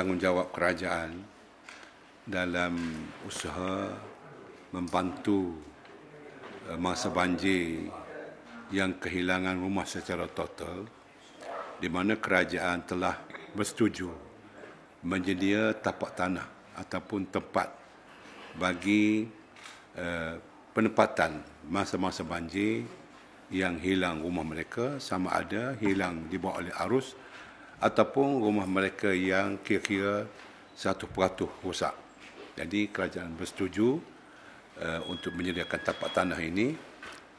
tanggungjawab kerajaan dalam usaha membantu eh, masa banjir yang kehilangan rumah secara total di mana kerajaan telah bersetuju menyedia tapak tanah ataupun tempat bagi uh, penempatan masa-masa banjir yang hilang rumah mereka sama ada hilang dibawa oleh arus ataupun rumah mereka yang kira-kira satu 100% rosak. Jadi kerajaan bersetuju uh, untuk menyediakan tapak tanah ini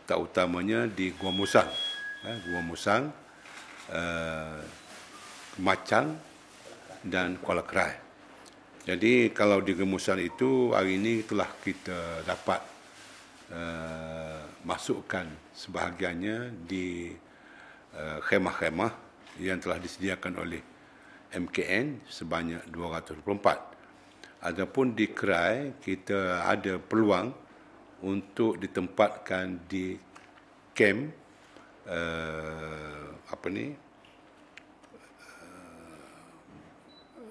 tak utamanya di Gua Musang. Eh, Gua Musang, uh, Macang dan Kuala Kerai. Jadi kalau di Gemusan itu hari ini telah kita dapat uh, masukkan sebahagiannya di uh, khemah-khemah yang telah disediakan oleh MKN sebanyak 224. Adapun di Kerai, kita ada peluang untuk ditempatkan di kem uh, apa ni uh,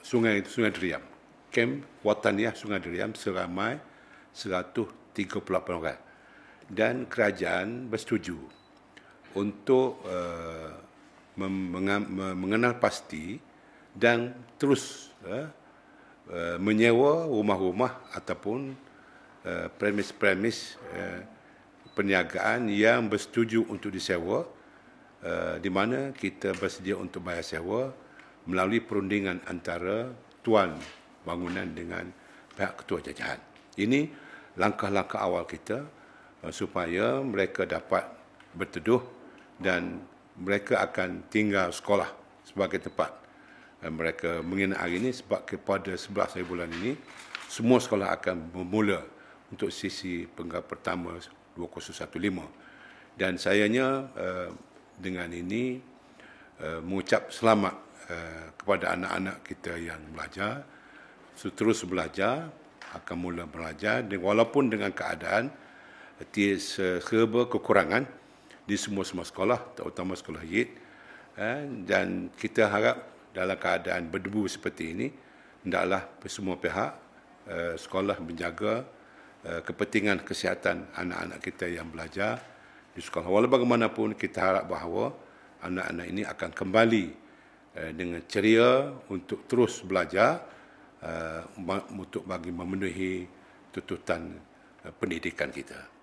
sungai sungai Deriam kem Wataniah Sungai Deriam seramai 138 orang dan kerajaan bersetuju untuk uh, mengenal pasti dan terus uh, menyewa rumah-rumah ataupun uh, premis-premis uh, perniagaan yang bersetuju untuk disewa uh, di mana kita bersedia untuk bayar sewa melalui perundingan antara tuan bangunan dengan pihak ketua jajahan. Ini langkah-langkah awal kita uh, supaya mereka dapat berteduh dan mereka akan tinggal sekolah sebagai tempat eh, mereka mengenai hari ini sebab kepada 11 hari bulan ini semua sekolah akan bermula untuk sisi penggal pertama 2015 dan sayanya eh, dengan ini eh, mengucap selamat kepada anak-anak kita yang belajar terus belajar akan mula belajar walaupun dengan keadaan tiada serba kekurangan di semua-semua sekolah terutama sekolah YIT eh, dan kita harap dalam keadaan berdebu seperti ini hendaklah semua pihak eh, sekolah menjaga eh, kepentingan kesihatan anak-anak kita yang belajar di sekolah walau bagaimanapun kita harap bahawa anak-anak ini akan kembali dengan ceria untuk terus belajar untuk bagi memenuhi tuntutan pendidikan kita